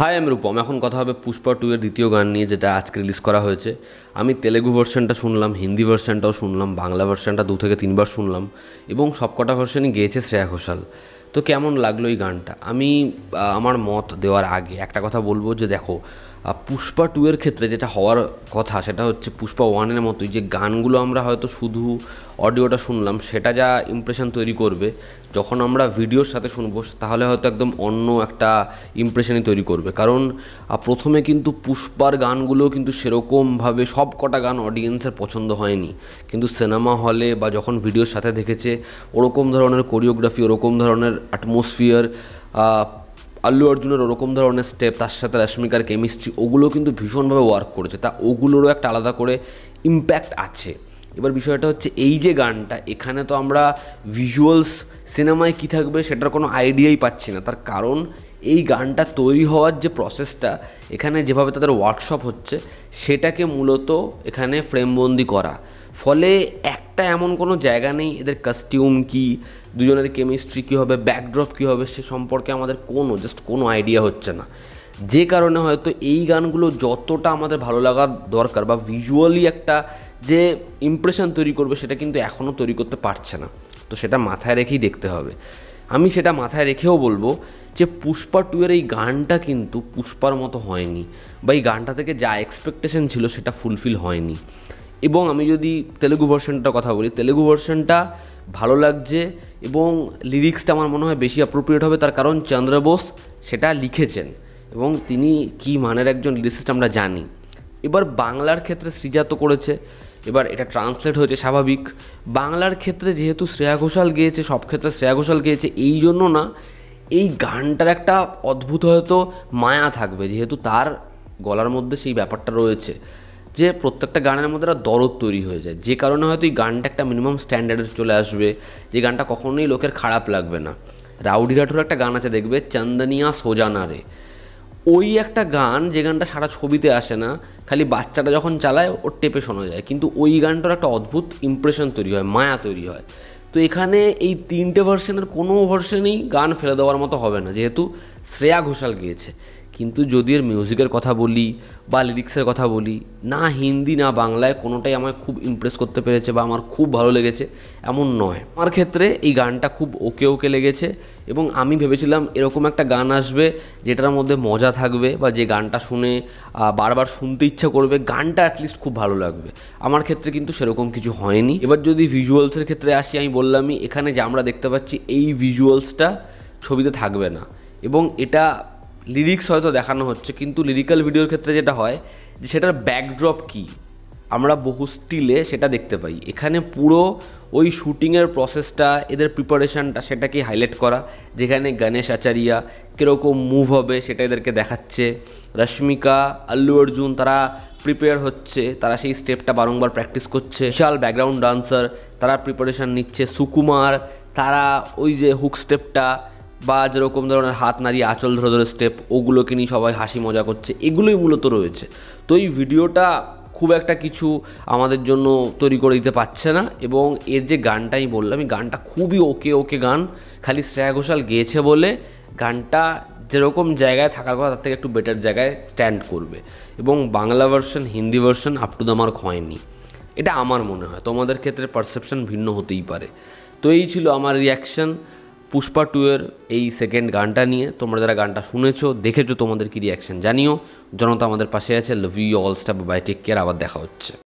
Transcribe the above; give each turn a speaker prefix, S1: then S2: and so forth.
S1: high আমি রূপম এখন কথা হবে পুষ্পা টু এর দ্বিতীয় গান নিয়ে যেটা আজকে রিলিজ করা হয়েছে আমি তেলেগু ভার্সনটা শুনলাম হিন্দি ভার্সনটাও শুনলাম বাংলা ভার্সনটা দু থেকে তিনবার শুনলাম এবং সবকটা ভার্সনই গেয়েছে শ্রেয়া ঘোষাল তো কেমন লাগলো এই গানটা আমি আমার মত দেওয়ার আগে একটা কথা বলবো যে দেখো পুষ্পা টু এর ক্ষেত্রে যেটা হওয়ার কথা সেটা হচ্ছে পুষ্পা ওয়ানের মতোই যে গানগুলো আমরা হয়তো শুধু অডিওটা শুনলাম সেটা যা ইমপ্রেশন তৈরি করবে যখন আমরা ভিডিওর সাথে শুনবো তাহলে হয়তো একদম অন্য একটা ইমপ্রেশনই তৈরি করবে কারণ প্রথমে কিন্তু পুষ্পার গানগুলো কিন্তু সেরকমভাবে সব কটা গান অডিয়েন্সের পছন্দ হয়নি কিন্তু সিনেমা হলে বা যখন ভিডিওর সাথে দেখেছে ওরকম ধরনের কোরিওগ্রাফি ওরকম ধরনের অ্যাটমসফিয়ার আল্লু অর্জুনের ওরকম ধরনের স্টেপ তার সাথে রশ্মিকার কেমিস্ট্রি ওগুলো কিন্তু ভীষণভাবে ওয়ার্ক করেছে তা ওগুলোরও একটা আলাদা করে ইম্প্যাক্ট আছে এবার বিষয়টা হচ্ছে এই যে গানটা এখানে তো আমরা ভিজুয়ালস সিনেমায় কী থাকবে সেটার কোনো আইডিয়াই পাচ্ছি না তার কারণ এই গানটা তৈরি হওয়ার যে প্রসেসটা এখানে যেভাবে তাদের ওয়ার্কশপ হচ্ছে সেটাকে মূলত এখানে ফ্রেমবন্দি করা ফলে একটা এমন কোনো জায়গা নেই এদের কাস্টিউম কি দুজনের কেমিস্ট্রি কী হবে ব্যাকড্রপ কী হবে সে সম্পর্কে আমাদের কোনো জাস্ট কোনো আইডিয়া হচ্ছে না যে কারণে হয়তো এই গানগুলো যতটা আমাদের ভালো লাগার দরকার বা ভিজুয়ালি একটা যে ইমপ্রেশন তৈরি করবে সেটা কিন্তু এখনও তৈরি করতে পারছে না তো সেটা মাথায় রেখেই দেখতে হবে আমি সেটা মাথায় রেখেও বলবো যে পুষ্পা টু এর এই গানটা কিন্তু পুষ্পার মতো হয়নি বা এই গানটা থেকে যা এক্সপেকটেশন ছিল সেটা ফুলফিল হয়নি এবং আমি যদি তেলেগু ভার্সনটার কথা বলি তেলেগু ভার্সনটা ভালো লাগছে এবং লিরিক্সটা আমার মনে হয় বেশি অ্যাপ্রোপ্রিয়েট হবে তার কারণ চন্দ্র বোস সেটা লিখেছেন এবং তিনি কি মানের একজন লিরিক্সিস্ট আমরা জানি এবার বাংলার ক্ষেত্রে সৃজাত করেছে এবার এটা ট্রান্সলেট হয়েছে স্বাভাবিক বাংলার ক্ষেত্রে যেহেতু শ্রেয়া ঘোষাল গেয়েছে সব ক্ষেত্রে শ্রেয়া ঘোষাল গেয়েছে এই জন্য না এই গানটার একটা অদ্ভুত হয়তো মায়া থাকবে যেহেতু তার গলার মধ্যে সেই ব্যাপারটা রয়েছে যে প্রত্যেকটা গানের মধ্যে একটা দরদ তৈরি হয়ে যায় যে কারণে হয়তো এই গানটা একটা মিনিমাম স্ট্যান্ডার্ডে চলে আসবে যে গানটা কখনোই লোকের খারাপ লাগবে না রাউডি রাঠুর একটা গান আছে দেখবে চন্দনিয়া সোজানা রে ওই একটা গান যে গানটা সারা ছবিতে আসে না খালি বাচ্চাটা যখন চালায় ওর টেপে শোনা যায় কিন্তু ওই গানটার একটা অদ্ভুত ইমপ্রেশন তৈরি হয় মায়া তৈরি হয় তো এখানে এই তিনটে ভার্সনের কোনো ভার্সনেই গান ফেলে দেওয়ার মতো হবে না যেহেতু শ্রেয়া ঘোষাল গিয়েছে কিন্তু যদি এর মিউজিকের কথা বলি বা লিরিক্সের কথা বলি না হিন্দি না বাংলায় কোনোটাই আমার খুব ইমপ্রেস করতে পেরেছে বা আমার খুব ভালো লেগেছে এমন নয় আমার ক্ষেত্রে এই গানটা খুব ওকে ওকে লেগেছে এবং আমি ভেবেছিলাম এরকম একটা গান আসবে যেটার মধ্যে মজা থাকবে বা যে গানটা শুনে বারবার শুনতে ইচ্ছা করবে গানটা অ্যাটলিস্ট খুব ভালো লাগবে আমার ক্ষেত্রে কিন্তু সেরকম কিছু হয়নি এবার যদি ভিজুয়ালসের ক্ষেত্রে আসি আমি বললামই এখানে যে আমরা দেখতে পাচ্ছি এই ভিজুয়ালসটা ছবিতে থাকবে না এবং এটা লিরিক্স হয়তো দেখানো হচ্ছে কিন্তু লিরিক্যাল ভিডিওর ক্ষেত্রে যেটা হয় যে সেটার ব্যাকড্রপ কী আমরা বহু স্টিলে সেটা দেখতে পাই এখানে পুরো ওই শ্যুটিংয়ের প্রসেসটা এদের প্রিপারেশানটা সেটাকে হাইলাইট করা যেখানে গণেশ আচারিয়া কীরকম মুভ হবে সেটা এদেরকে দেখাচ্ছে রশ্মিকা আল্লু অর্জুন তারা প্রিপেয়ার হচ্ছে তারা সেই স্টেপটা বারংবার প্র্যাকটিস করছে বিশাল ব্যাকগ্রাউন্ড ডান্সার তারা প্রিপারেশান নিচ্ছে সুকুমার তারা ওই যে হুক স্টেপটা বা যেরকম ধরনের হাত নাড়িয়ে আঁচল ধরে ধরে স্টেপ ওগুলোকে নিয়ে সবাই হাসি মজা করছে এগুলোই মূলত রয়েছে তো এই ভিডিওটা খুব একটা কিছু আমাদের জন্য তৈরি করে দিতে পারছে না এবং এর যে গানটা আমি বললাম এই গানটা খুবই ওকে ওকে গান খালি শ্রেয়া ঘোষাল গেয়েছে বলে গানটা যেরকম জায়গায় থাকার কথা তার থেকে একটু বেটার জায়গায় স্ট্যান্ড করবে এবং Bangla version Hindi version up to the mark হয়নি এটা আমার মনে হয় তোমাদের ক্ষেত্রে পারসেপশন ভিন্ন হতেই পারে তো এই ছিল আমার রিয়াকশান পুষ্পা টু এর এই সেকেন্ড গানটা নিয়ে তোমরা যারা গানটা শুনেছো দেখেছো তোমাদের কি রিয়াকশান জানিও জনতা আমাদের পাশে আছে love you all stop bye take care আবার দেখা হচ্ছে